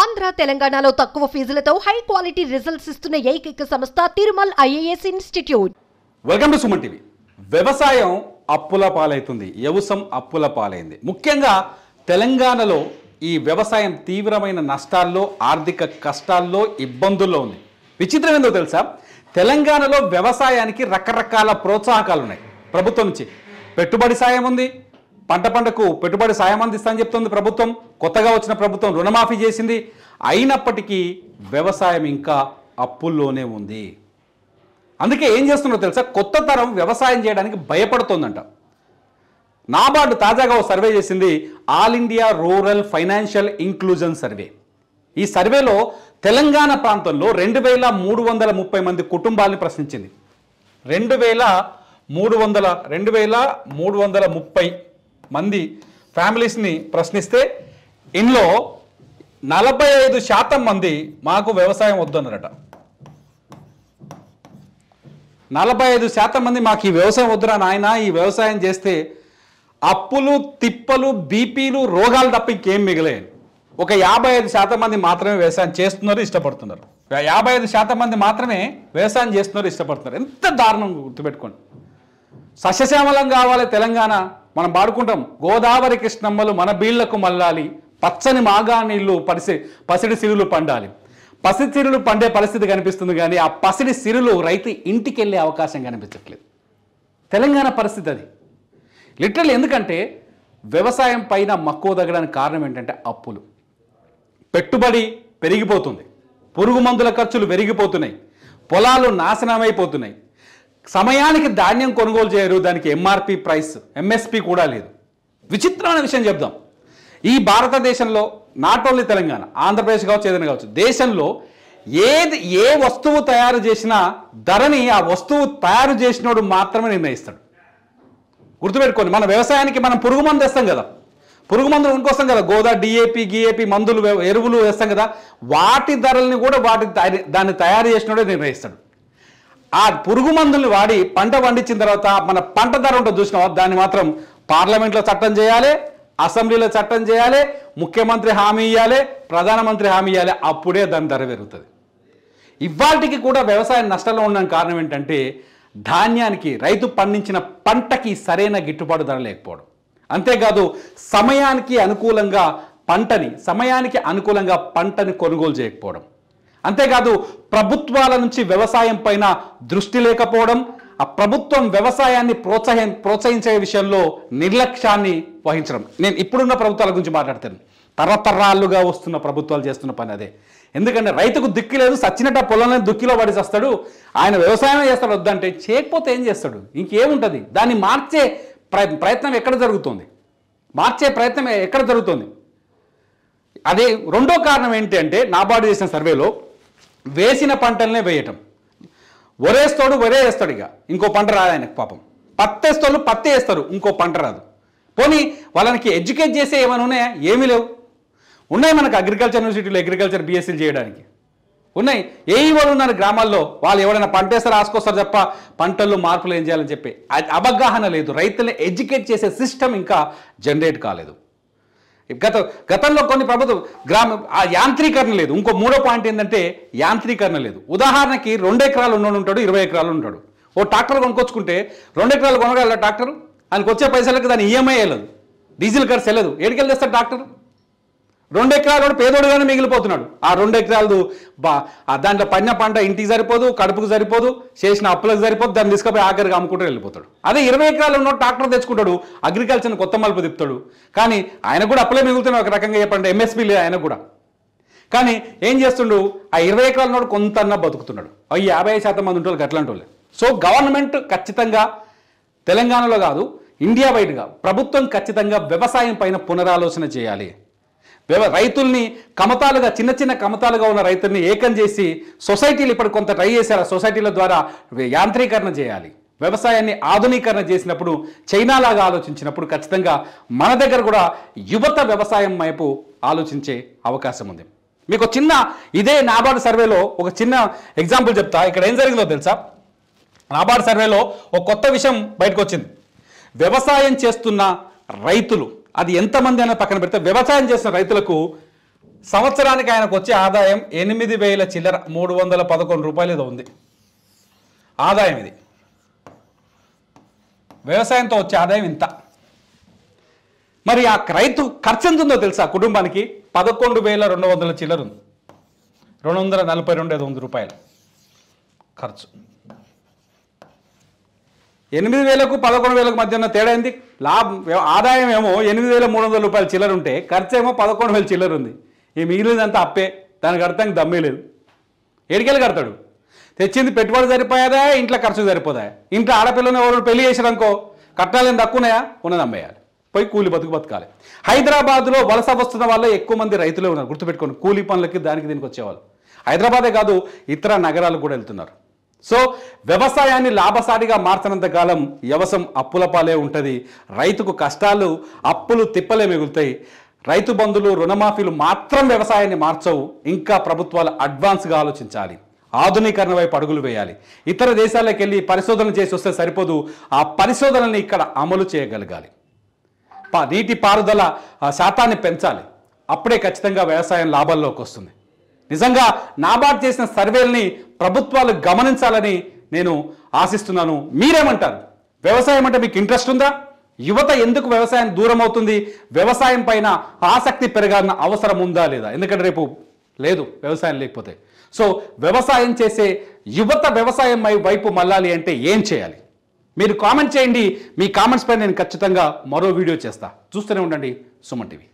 ఆంధ్ర తెలంగాణలో తక్కువ ఫీజులతో high quality results ఇస్తున్న ఏకైక సంస్థ Tirumal IAS institute welcome to Suman TV వ్యవసాయం అప్పుల పాలైతుంది యవసం అప్పుల పాలైంది ముఖ్యంగా తెలంగాణలో ఈ వ్యవసాయం తీవ్రమైన నష్టాల్లో ఆర్థిక కష్టాల్లో ఇబ్బందుల్లో ఉంది విచిత్రం ఏందో తెలుసా తెలంగాణలో వ్యవసాయానికి రకరకాల ప్రోత్సాహకాలు ఉన్నాయి ప్రభుత్వం నుంచి పెట్టుబడి సాయం ఉంది పంట పంటకు పెట్టుబడి సాయం అందిస్తామని చెప్తుంది ప్రభుత్వం కొత్తగా వచ్చిన ప్రభుత్వం రుణమాఫీ చేసింది అయినప్పటికీ వ్యవసాయం ఇంకా అప్పుల్లోనే ఉంది అందుకే ఏం చేస్తున్నారో తెలుసా కొత్త తరం వ్యవసాయం చేయడానికి భయపడుతోందంట నాబార్డు తాజాగా ఓ సర్వే చేసింది all India rural financial inclusion survey ఈ సర్వేలో తెలంగాణ ప్రాంతంలో రెండు వేల మూడు వందల ముప్పై మంది కుటుంబాలను ప్రశ్నించింది రెండు వేల మూడు వందల రెండు వేల మూడు వందల ముప్పై మంది ఫ్యామిలీస్ని ప్రశ్నిస్తే ఇందులో నలభై ఐదు శాతం మంది మాకు వ్యవసాయం వద్దన్నారట నలభై ఐదు శాతం మంది మాకు ఈ వ్యవసాయం వద్దురా నాయన ఈ వ్యవసాయం చేస్తే అప్పులు తిప్పలు బీపీలు రోగాలు తప్ప ఇంకేం మిగిలే ఒక యాభై ఐదు శాతం మంది మాత్రమే వ్యవసాయం చేస్తున్నారు ఇష్టపడుతున్నారు యాభై ఐదు శాతం మంది మాత్రమే వ్యవసాయం చేస్తున్నారు ఇష్టపడుతున్నారు ఎంత దారుణం గుర్తుపెట్టుకోండి సస్యశ్యామలం కావాలి తెలంగాణ మనం పాడుకుంటాం గోదావరి కృష్ణమ్మలు మన బీళ్లకు మల్లాలి పచ్చని మాగా నీళ్లు పరిసి పసిడి సిరులు పండాలి పసిడి సిరులు పండే పరిస్థితి కనిపిస్తుంది కానీ ఆ పసిడి సిరులు రైతు ఇంటికి వెళ్ళే అవకాశం కనిపించట్లేదు తెలంగాణ పరిస్థితి అది లిటరల్ ఎందుకంటే వ్యవసాయం పైన మక్కువ తగ్గడానికి కారణం ఏంటంటే అప్పులు పెట్టుబడి పెరిగిపోతుంది పురుగు మందుల ఖర్చులు పెరిగిపోతున్నాయి పొలాలు నాశనమైపోతున్నాయి సమయానికి ధాన్యం కొనుగోలు చేయరు దానికి ఎంఆర్పి ప్రైస్ ఎంఎస్పి కూడా లేదు విచిత్రమైన విషయం చెప్దాం ఈ భారతదేశంలో నాట్ ఓన్లీ తెలంగాణ ఆంధ్రప్రదేశ్ కావచ్చు ఏదైనా కావచ్చు దేశంలో ఏది ఏ వస్తువు తయారు చేసినా ధరని ఆ వస్తువు తయారు చేసినోడు మాత్రమే నిర్ణయిస్తాడు గుర్తుపెట్టుకోండి మన వ్యవసాయానికి మనం పురుగు మందు వేస్తాం కదా పురుగు మందులు ఇంకొస్తాం కదా గోదా డిఏపి గిఏపి మందులు ఎరువులు వేస్తాం కదా వాటి ధరల్ని కూడా వాటి దాన్ని తయారు చేసినోడే నిర్ణయిస్తాడు ఆ పురుగు మందుల్ని వాడి పంట పండించిన తర్వాత మన పంట ధర ఉంటుంది చూసినావా దాన్ని మాత్రం పార్లమెంట్లో చట్టం చేయాలి అసెంబ్లీలో చట్టం చేయాలి ముఖ్యమంత్రి హామీ ఇవ్వాలి ప్రధానమంత్రి హామీ ఇవ్వాలి అప్పుడే దాని ధర పెరుగుతుంది ఇవాటికి కూడా వ్యవసాయ నష్టంలో ఉండడం కారణం ఏంటంటే ధాన్యానికి రైతు పండించిన పంటకి సరైన గిట్టుబాటు ధర లేకపోవడం అంతేకాదు సమయానికి అనుకూలంగా పంటని సమయానికి అనుకూలంగా పంటని కొనుగోలు చేయకపోవడం అంతేకాదు ప్రభుత్వాల నుంచి వ్యవసాయం పైన దృష్టి లేకపోవడం ఆ ప్రభుత్వం వ్యవసాయాన్ని ప్రోత్సహి ప్రోత్సహించే విషయంలో నిర్లక్ష్యాన్ని వహించడం నేను ఇప్పుడున్న ప్రభుత్వాల గురించి మాట్లాడతాను తరతరాలుగా వస్తున్న ప్రభుత్వాలు చేస్తున్న పని అదే ఎందుకంటే రైతుకు దిక్కి లేదు సచ్చినట్ట పొలంలో దుక్కిలో పడేసి వస్తాడు ఆయన వ్యవసాయం చేస్తాడు వద్దంటే చేయకపోతే ఏం చేస్తాడు ఇంకేముంటుంది దాన్ని మార్చే ప్రయత్నం ఎక్కడ జరుగుతుంది మార్చే ప్రయత్నం ఎక్కడ జరుగుతుంది అదే రెండో కారణం ఏంటి అంటే నాబార్డు చేసిన సర్వేలో వేసిన పంటలనే వేయటం వరేస్తాడు ఒరే వేస్తాడు ఇక ఇంకో పంట రాదు ఆయనకు పాపం పత్తేస్తాడు పత్తి వేస్తారు ఇంకో పంట రాదు పోనీ వాళ్ళకి ఎడ్యుకేట్ చేసే ఏమైనా ఉన్నాయా ఏమీ లేవు ఉన్నాయి మనకు అగ్రికల్చర్ యూనివర్సిటీలో అగ్రికల్చర్ బీఎస్సీలు చేయడానికి ఉన్నాయి ఏ వాళ్ళు ఉన్నారు గ్రామాల్లో వాళ్ళు ఎవరైనా పంట వేస్తే రాసుకొస్తారు తప్ప పంటల్లో మార్పులు ఏం చేయాలని చెప్పి అవగాహన లేదు రైతులను ఎడ్యుకేట్ చేసే సిస్టమ్ ఇంకా జనరేట్ కాలేదు గత గతంలో కొన్ని ప్రభుత్వ గ్రామ ఆ యాంత్రీకరణ లేదు ఇంకో మూడో పాయింట్ ఏంటంటే యాంత్రీకరణ లేదు ఉదాహరణకి రెండు ఎకరాలు ఉన్నాడు ఉంటాడు ఇరవై ఎకరాలు ఉంటాడు ఓ ట్రాక్టర్ కొనుక్కొచ్చుకుంటే రెండు ఎకరాలు కొనగల ట్రాక్టర్ ఆయనకు వచ్చే పైసలకి దాని ఈఎంఐ వెళ్ళదు డీజిల్ ఖర్చు వెళ్ళదు ఏడికెళ్ళి వెళ్ళేస్తాడు ట్రాక్టర్ రెండు ఎకరాలు పేదోడుగానే మిగిలిపోతున్నాడు ఆ రెండు ఎకరాలు బా దాంట్లో పడిన పంట ఇంటికి సరిపోదు కడుపుకు సరిపోదు చేసిన అప్పులకు సరిపోదు దాన్ని తీసుకుపోయి ఆఖరికి అమ్ముకుంటూ వెళ్ళిపోతాడు అదే ఇరవై ఎకరాలు ఉన్న ట్రాక్టర్ తెచ్చుకుంటాడు అగ్రికల్చర్ని కొత్త మలుపు తిప్పుతాడు కానీ ఆయన కూడా అప్పులే మిగులుతున్నాడు ఒక రకంగా చెప్పండి ఎంఎస్పీ లేదు ఆయన కూడా కానీ ఏం చేస్తుండు ఆ ఇరవై ఎకరాల నోడు కొంత అన్న బతుకుతున్నాడు అవి యాభై శాతం మంది ఉంటుంది అట్లాంటి వాళ్ళు సో గవర్నమెంట్ ఖచ్చితంగా తెలంగాణలో కాదు ఇండియా వైడ్గా ప్రభుత్వం ఖచ్చితంగా వ్యవసాయం పైన పునరాలోచన చేయాలి రైతుల్ని కమతాలుగా చిన్న చిన్న కమతాలుగా ఉన్న రైతుల్ని ఏకం చేసి సొసైటీలు ఇప్పుడు కొంత ట్రై చేశారు సొసైటీల ద్వారా యాంత్రీకరణ చేయాలి వ్యవసాయాన్ని ఆధునీకరణ చేసినప్పుడు చైనా లాగా ఆలోచించినప్పుడు ఖచ్చితంగా మన దగ్గర కూడా యువత వ్యవసాయం వైపు ఆలోచించే అవకాశం ఉంది మీకు చిన్న ఇదే నాబార్డు సర్వేలో ఒక చిన్న ఎగ్జాంపుల్ చెప్తా ఇక్కడ ఏం జరిగిందో తెలుసా నాబార్డు సర్వేలో ఒక కొత్త విషయం బయటకు వచ్చింది వ్యవసాయం చేస్తున్న రైతులు అది ఎంతమంది అయినా పక్కన పెడితే వ్యవసాయం చేసిన రైతులకు సంవత్సరానికి ఆయనకు వచ్చే ఆదాయం ఎనిమిది వేల చిల్లర మూడు వందల పదకొండు రూపాయలు ఏదో ఉంది ఆదాయం ఇది వ్యవసాయంతో వచ్చే ఆదాయం ఇంత మరి ఆ రైతు ఖర్చు ఎంత ఉందో తెలుసా కుటుంబానికి పదకొండు వేల రెండు వందల చిల్లర ఉంది రెండు వందల నలభై రెండు ఐదు వందల రూపాయలు ఖర్చు ఎనిమిది వేలకు పదకొండు వేలకు మధ్య ఉన్న తేడా ఏంది లాభ ఆదాయం ఏమో ఎనిమిది వేల మూడు వందల రూపాయలు చిల్లర ఉంటే ఖర్చు ఏమో పదకొండు వేలు చిల్లర ఉంది ఈ మిగిలినదంతా అప్పే దానికి అర్థం దమ్మే లేదు ఏడికెళ్ళి కడతాడు తెచ్చింది పెట్టుబడి సరిపోయాదా ఇంట్లో ఖర్చు సరిపోదా ఇంట్లో ఆడపిల్లని ఎవరు పెళ్లి చేసారనుకో కట్టాలు ఏం తక్కువ ఉన్నది అమ్మేయాలి పోయి కూలి బతుకు బతకాలి హైదరాబాద్లో వలస వస్తున్న వాళ్ళు ఎక్కువ మంది రైతులే ఉన్నారు గుర్తుపెట్టుకోండి కూలి పనులకి దానికి దీనికి వచ్చేవాళ్ళు హైదరాబాదే కాదు ఇతర నగరాలకు కూడా వెళ్తున్నారు సో వ్యవసాయాన్ని లాభసాటిగా మార్చినంత కాలం వ్యవసాయం అప్పుల పాలే ఉంటుంది రైతుకు కష్టాలు అప్పులు తిప్పలే మిగులుతాయి రైతు బంధులు రుణమాఫీలు మాత్రం వ్యవసాయాన్ని మార్చవు ఇంకా ప్రభుత్వాలు అడ్వాన్స్గా ఆలోచించాలి ఆధునీకరణ వైపు అడుగులు వేయాలి ఇతర దేశాలకు వెళ్ళి పరిశోధన చేసి వస్తే సరిపోదు ఆ పరిశోధనని ఇక్కడ అమలు చేయగలగాలి నీటి పారుదల శాతాన్ని పెంచాలి అప్పుడే ఖచ్చితంగా వ్యవసాయం లాభాల్లోకి వస్తుంది నిజంగా నాబార్డ్ చేసిన సర్వేల్ని ప్రభుత్వాలు గమనించాలని నేను ఆశిస్తున్నాను మీరేమంటారు వ్యవసాయం అంటే మీకు ఇంట్రెస్ట్ ఉందా యువత ఎందుకు వ్యవసాయం దూరం అవుతుంది వ్యవసాయం పైన ఆసక్తి పెరగాలన్న అవసరం ఉందా లేదా ఎందుకంటే రేపు లేదు వ్యవసాయం లేకపోతే సో వ్యవసాయం చేసే యువత వ్యవసాయం వైపు మళ్ళాలి అంటే ఏం చేయాలి మీరు కామెంట్ చేయండి మీ కామెంట్స్ పైన నేను ఖచ్చితంగా మరో వీడియో చేస్తా చూస్తూనే ఉండండి సుమన్ టీవీ